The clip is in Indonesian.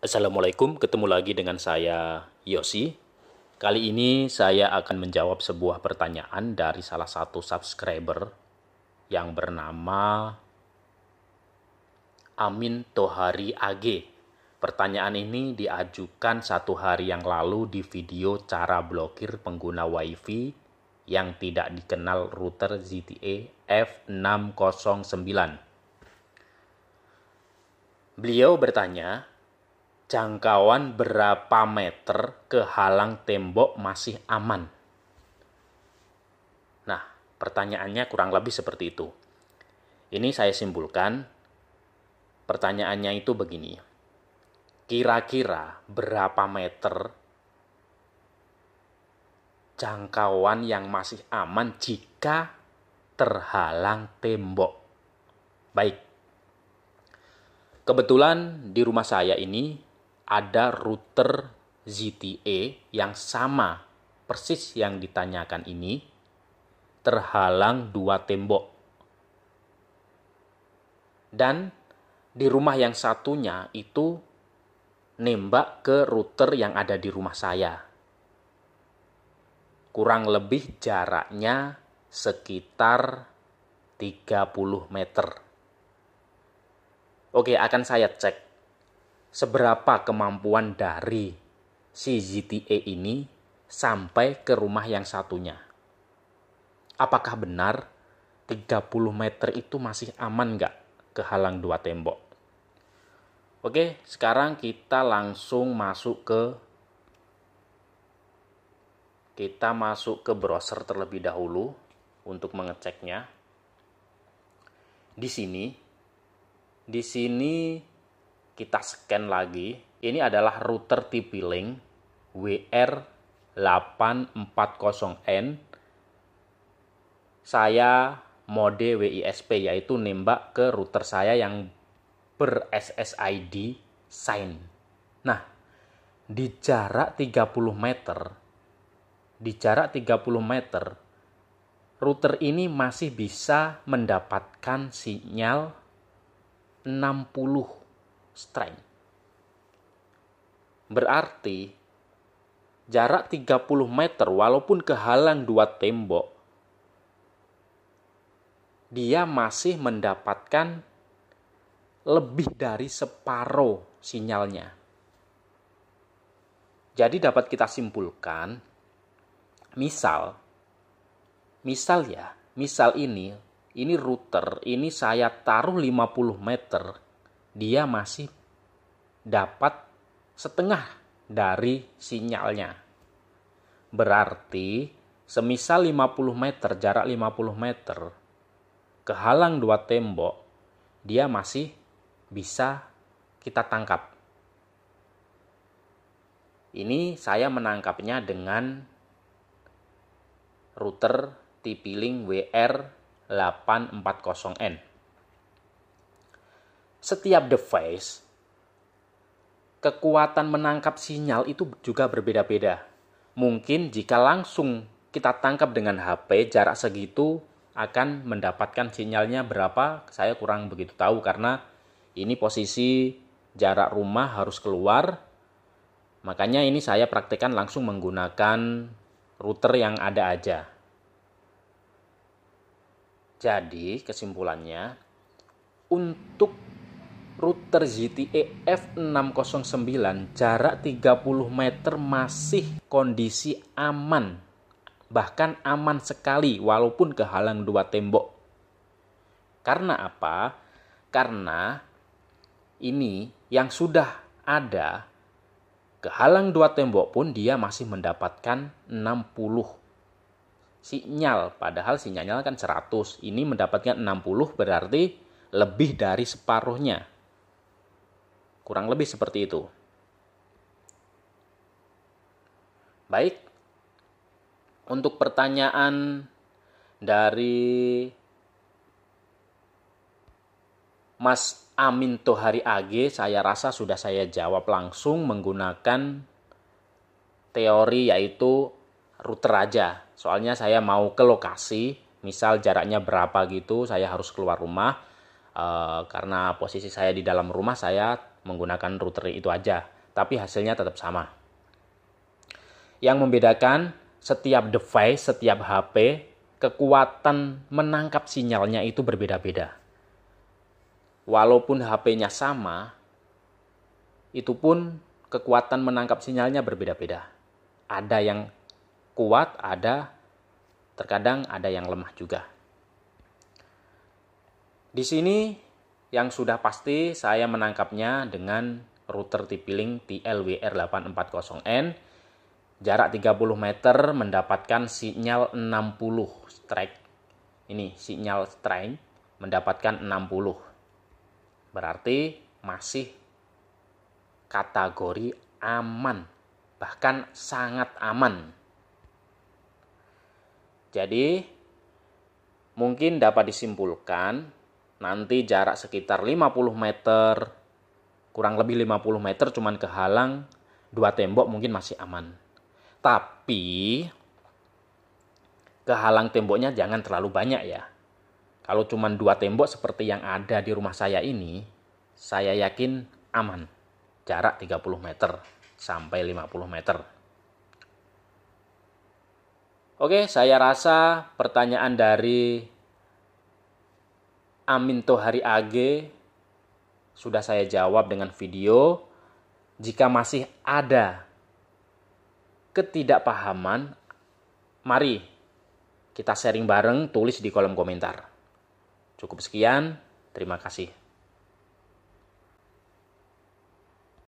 Assalamualaikum, ketemu lagi dengan saya Yosi. Kali ini saya akan menjawab sebuah pertanyaan dari salah satu subscriber yang bernama Amin Tohari AG. Pertanyaan ini diajukan satu hari yang lalu di video cara blokir pengguna WiFi yang tidak dikenal router ZTE F609. Beliau bertanya, jangkauan berapa meter ke halang tembok masih aman? Nah, pertanyaannya kurang lebih seperti itu. Ini saya simpulkan, pertanyaannya itu begini. Kira-kira berapa meter jangkauan yang masih aman jika terhalang tembok? Baik. Kebetulan di rumah saya ini ada router ZTE yang sama persis yang ditanyakan ini terhalang dua tembok. Dan di rumah yang satunya itu nembak ke router yang ada di rumah saya. Kurang lebih jaraknya sekitar 30 meter. Oke, akan saya cek seberapa kemampuan dari si GTA ini sampai ke rumah yang satunya. Apakah benar 30 meter itu masih aman nggak halang dua tembok? Oke, sekarang kita langsung masuk ke kita masuk ke browser terlebih dahulu untuk mengeceknya. Di sini di sini kita scan lagi. Ini adalah router TP-Link WR840N. Saya mode WISP yaitu nembak ke router saya yang ber SSID sign. Nah, di jarak 30 meter di jarak 30 meter router ini masih bisa mendapatkan sinyal 60 strength. Berarti jarak 30 meter walaupun kehalang dua tembok dia masih mendapatkan lebih dari separuh sinyalnya. Jadi dapat kita simpulkan misal misal ya, misal ini ini router, ini saya taruh 50 meter dia masih dapat setengah dari sinyalnya. Berarti semisal 50 meter, jarak 50 meter, kehalang dua tembok, dia masih bisa kita tangkap. Ini saya menangkapnya dengan router TP-Link WR840N setiap device kekuatan menangkap sinyal itu juga berbeda-beda. Mungkin jika langsung kita tangkap dengan HP jarak segitu akan mendapatkan sinyalnya berapa saya kurang begitu tahu karena ini posisi jarak rumah harus keluar makanya ini saya praktekkan langsung menggunakan router yang ada aja jadi kesimpulannya untuk router ZTE F609 jarak 30 meter masih kondisi aman bahkan aman sekali walaupun kehalang dua tembok. Karena apa? Karena ini yang sudah ada kehalang dua tembok pun dia masih mendapatkan 60 sinyal padahal sinyalnya kan 100. Ini mendapatkan 60 berarti lebih dari separuhnya. Kurang lebih seperti itu. Baik. Untuk pertanyaan dari Mas Amin Tohari AG, saya rasa sudah saya jawab langsung menggunakan teori yaitu router aja. Soalnya saya mau ke lokasi, misal jaraknya berapa gitu, saya harus keluar rumah. Eh, karena posisi saya di dalam rumah saya menggunakan router itu aja, tapi hasilnya tetap sama. Yang membedakan setiap device, setiap HP, kekuatan menangkap sinyalnya itu berbeda-beda. Walaupun HP-nya sama, itu pun kekuatan menangkap sinyalnya berbeda-beda. Ada yang kuat, ada terkadang ada yang lemah juga. Di sini yang sudah pasti saya menangkapnya dengan router TP-Link TLWR840N jarak 30 meter mendapatkan sinyal 60 strike. Ini sinyal strike mendapatkan 60. Berarti masih kategori aman, bahkan sangat aman. Jadi mungkin dapat disimpulkan nanti jarak sekitar 50 meter kurang lebih 50 meter cuman kehalang dua tembok mungkin masih aman tapi kehalang temboknya jangan terlalu banyak ya kalau cuman dua tembok seperti yang ada di rumah saya ini saya yakin aman jarak 30 meter sampai 50 meter Oke, saya rasa pertanyaan dari Amin tohari AG sudah saya jawab dengan video. Jika masih ada ketidakpahaman, mari kita sharing bareng tulis di kolom komentar. Cukup sekian, terima kasih.